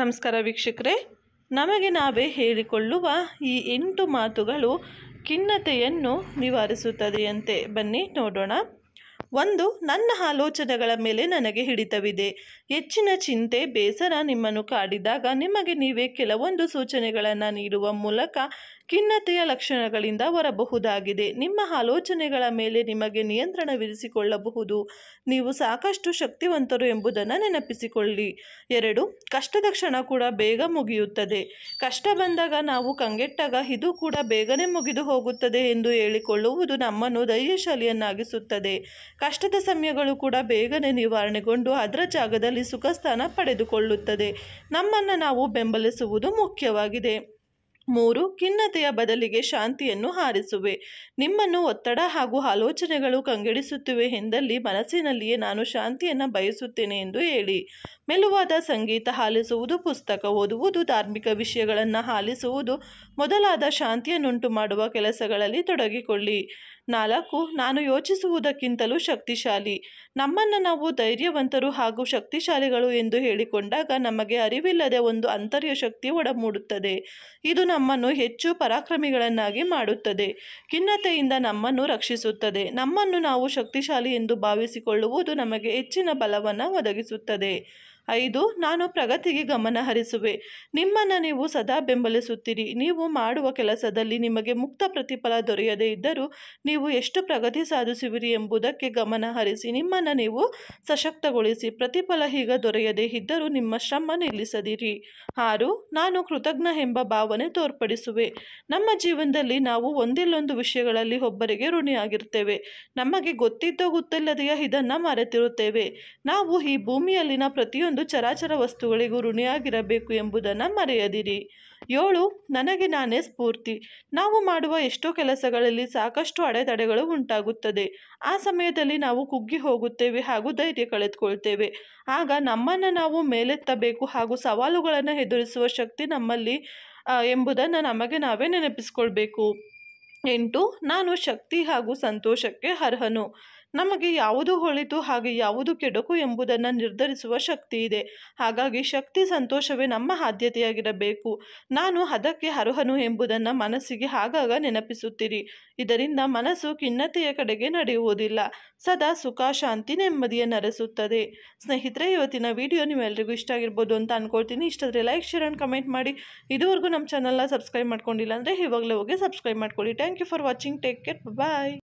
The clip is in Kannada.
ನಮಸ್ಕಾರ ವೀಕ್ಷಕರೇ ನಮಗೆ ನಾವೇ ಹೇಳಿಕೊಳ್ಳುವ ಈ ಎಂಟು ಮಾತುಗಳು ಖಿನ್ನತೆಯನ್ನು ನಿವಾರಿಸುತ್ತದೆಯಂತೆ ಬನ್ನಿ ನೋಡೋಣ ಒಂದು ನನ್ನ ಆಲೋಚನೆಗಳ ಮೇಲೆ ನನಗೆ ಹಿಡಿತವಿದೆ ಹೆಚ್ಚಿನ ಚಿಂತೆ ಬೇಸರ ನಿಮ್ಮನ್ನು ಕಾಡಿದಾಗ ನಿಮಗೆ ನೀವೇ ಕೆಲವೊಂದು ಸೂಚನೆಗಳನ್ನು ನೀಡುವ ಮೂಲಕ ಖಿನ್ನತೆಯ ಲಕ್ಷಣಗಳಿಂದ ಬರಬಹುದಾಗಿದೆ ನಿಮ್ಮ ಆಲೋಚನೆಗಳ ಮೇಲೆ ನಿಮಗೆ ನಿಯಂತ್ರಣ ವಿಧಿಸಿಕೊಳ್ಳಬಹುದು ನೀವು ಸಾಕಷ್ಟು ಶಕ್ತಿವಂತರು ಎಂಬುದನ್ನು ನೆನಪಿಸಿಕೊಳ್ಳಿ ಎರಡು ಕಷ್ಟದ ಕ್ಷಣ ಕೂಡ ಬೇಗ ಮುಗಿಯುತ್ತದೆ ಕಷ್ಟ ಬಂದಾಗ ನಾವು ಕಂಗೆಟ್ಟಾಗ ಇದು ಕೂಡ ಬೇಗನೆ ಮುಗಿದು ಹೋಗುತ್ತದೆ ಎಂದು ಹೇಳಿಕೊಳ್ಳುವುದು ನಮ್ಮನ್ನು ಧೈರ್ಯಶಾಲಿಯನ್ನಾಗಿಸುತ್ತದೆ ಕಷ್ಟದ ಸಮಯಗಳು ಕೂಡ ಬೇಗನೆ ನಿವಾರಣೆಗೊಂಡು ಅದರ ಜಾಗದಲ್ಲಿ ಸುಖ ಸ್ಥಾನ ಪಡೆದುಕೊಳ್ಳುತ್ತದೆ ನಮ್ಮನ್ನು ನಾವು ಬೆಂಬಲಿಸುವುದು ಮುಖ್ಯವಾಗಿದೆ ಮೂರು ಖಿನ್ನತೆಯ ಬದಲಿಗೆ ಶಾಂತಿಯನ್ನು ಹಾರಿಸುವೆ ನಿಮ್ಮನ್ನು ಒತ್ತಡ ಹಾಗೂ ಆಲೋಚನೆಗಳು ಕಂಗೆಡಿಸುತ್ತಿವೆ ಎಂದಲ್ಲಿ ಮನಸ್ಸಿನಲ್ಲಿಯೇ ನಾನು ಶಾಂತಿಯನ್ನು ಬಯಸುತ್ತೇನೆ ಎಂದು ಹೇಳಿ ಮೆಲುವಾದ ಸಂಗೀತ ಹಾಲಿಸುವುದು ಪುಸ್ತಕ ಓದುವುದು ಧಾರ್ಮಿಕ ವಿಷಯಗಳನ್ನು ಹಾಲಿಸುವುದು ಮೊದಲಾದ ಶಾಂತಿಯನ್ನುಂಟು ಮಾಡುವ ಕೆಲಸಗಳಲ್ಲಿ ತೊಡಗಿಕೊಳ್ಳಿ ನಾಲ್ಕು ನಾನು ಯೋಚಿಸುವುದಕ್ಕಿಂತಲೂ ಶಕ್ತಿಶಾಲಿ ನಮ್ಮನ್ನು ನಾವು ಧೈರ್ಯವಂತರು ಹಾಗೂ ಶಕ್ತಿಶಾಲಿಗಳು ಎಂದು ಹೇಳಿಕೊಂಡಾಗ ನಮಗೆ ಅರಿವಿಲ್ಲದೆ ಒಂದು ಅಂತರ್ಯ ಶಕ್ತಿ ಒಡಮೂಡುತ್ತದೆ ಇದು ನಮ್ಮನ್ನು ಹೆಚ್ಚು ಪರಾಕ್ರಮಿಗಳನ್ನಾಗಿ ಮಾಡುತ್ತದೆ ಖಿನ್ನತೆಯಿಂದ ನಮ್ಮನ್ನು ರಕ್ಷಿಸುತ್ತದೆ ನಮ್ಮನ್ನು ನಾವು ಶಕ್ತಿಶಾಲಿ ಎಂದು ಭಾವಿಸಿಕೊಳ್ಳುವುದು ನಮಗೆ ಹೆಚ್ಚಿನ ಬಲವನ್ನು ಒದಗಿಸುತ್ತದೆ ಐದು ನಾನು ಪ್ರಗತಿಗೆ ಗಮನ ಹರಿಸುವೆ ನಿಮ್ಮನ್ನು ನೀವು ಸದಾ ಬೆಂಬಲಿಸುತ್ತೀರಿ ನೀವು ಮಾಡುವ ಕೆಲಸದಲ್ಲಿ ನಿಮಗೆ ಮುಕ್ತ ಪ್ರತಿಫಲ ದೊರೆಯದೇ ಇದ್ದರೂ ನೀವು ಎಷ್ಟು ಪ್ರಗತಿ ಸಾಧಿಸುವಿರಿ ಎಂಬುದಕ್ಕೆ ಗಮನ ಹರಿಸಿ ನಿಮ್ಮನ್ನು ನೀವು ಸಶಕ್ತಗೊಳಿಸಿ ಪ್ರತಿಫಲ ಈಗ ದೊರೆಯದೇ ಇದ್ದರೂ ನಿಮ್ಮ ಶ್ರಮ ನಿಲ್ಲಿಸದಿರಿ ಆರು ನಾನು ಕೃತಜ್ಞ ಎಂಬ ಭಾವನೆ ತೋರ್ಪಡಿಸುವೆ ನಮ್ಮ ಜೀವನದಲ್ಲಿ ನಾವು ಒಂದಿಲ್ಲೊಂದು ವಿಷಯಗಳಲ್ಲಿ ಒಬ್ಬರಿಗೆ ಋಣಿಯಾಗಿರ್ತೇವೆ ನಮಗೆ ಗೊತ್ತಿದ್ದೋ ಗೊತ್ತಿಲ್ಲದೆಯ ಇದನ್ನು ಮರೆತಿರುತ್ತೇವೆ ನಾವು ಈ ಭೂಮಿಯಲ್ಲಿನ ಪ್ರತಿಯೊಂದು ಒಂದು ಚರಾಚರ ವಸ್ತುಗಳಿಗೂ ಋಣಿಯಾಗಿರಬೇಕು ಎಂಬುದನ್ನು ಮರೆಯದಿರಿ ಏಳು ನನಗೆ ನಾನೇ ಸ್ಫೂರ್ತಿ ನಾವು ಮಾಡುವ ಎಷ್ಟೋ ಕೆಲಸಗಳಲ್ಲಿ ಸಾಕಷ್ಟು ಅಡೆತಡೆಗಳು ಉಂಟಾಗುತ್ತದೆ ಆ ಸಮಯದಲ್ಲಿ ನಾವು ಕುಗ್ಗಿ ಹೋಗುತ್ತೇವೆ ಹಾಗೂ ಧೈರ್ಯ ಕಳೆದುಕೊಳ್ತೇವೆ ಆಗ ನಮ್ಮನ್ನು ನಾವು ಮೇಲೆತ್ತಬೇಕು ಹಾಗೂ ಸವಾಲುಗಳನ್ನು ಎದುರಿಸುವ ಶಕ್ತಿ ನಮ್ಮಲ್ಲಿ ಎಂಬುದನ್ನು ನಮಗೆ ನಾವೇ ನೆನಪಿಸಿಕೊಳ್ಬೇಕು ಎಂಟು ನಾನು ಶಕ್ತಿ ಹಾಗೂ ಸಂತೋಷಕ್ಕೆ ಅರ್ಹನು ನಮಗೆ ಯಾವುದು ಹೊಳಿತು ಹಾಗೆ ಯಾವುದು ಕೆಡುಕು ಎಂಬುದನ್ನು ನಿರ್ಧರಿಸುವ ಶಕ್ತಿ ಇದೆ ಹಾಗಾಗಿ ಶಕ್ತಿ ಸಂತೋಷವೇ ನಮ್ಮ ಆದ್ಯತೆಯಾಗಿರಬೇಕು ನಾನು ಅದಕ್ಕೆ ಅರ್ಹನು ಎಂಬುದನ್ನು ಮನಸ್ಸಿಗೆ ಆಗಾಗ ನೆನಪಿಸುತ್ತೀರಿ ಇದರಿಂದ ಮನಸ್ಸು ಖಿನ್ನತೆಯ ಕಡೆಗೆ ನಡೆಯುವುದಿಲ್ಲ ಸದಾ ಸುಖ ಶಾಂತಿ ನೆಮ್ಮದಿಯನ್ನು ಅರಸುತ್ತದೆ ಸ್ನೇಹಿತರೆ ಇವತ್ತಿನ ವಿಡಿಯೋ ನಿಮ್ಮೆಲ್ಲರಿಗೂ ಇಷ್ಟ ಆಗಿರ್ಬೋದು ಅಂತ ಅನ್ಕೊಳ್ತೀನಿ ಇಷ್ಟಾದರೆ ಲೈಕ್ ಶೇರ್ ಆ್ಯಂಡ್ ಕಮೆಂಟ್ ಮಾಡಿ ಇದುವರೆಗೂ ನಮ್ಮ ಚಾನಲ್ನ ಸಬ್ಸ್ಕ್ರೈಬ್ ಮಾಡ್ಕೊಂಡಿಲ್ಲ ಅಂದರೆ ಇವಾಗಲೇ ಹೋಗಿ ಸಬ್ಸ್ಕ್ರೈಬ್ ಮಾಡ್ಕೊಳ್ಳಿ thank you for watching take care bye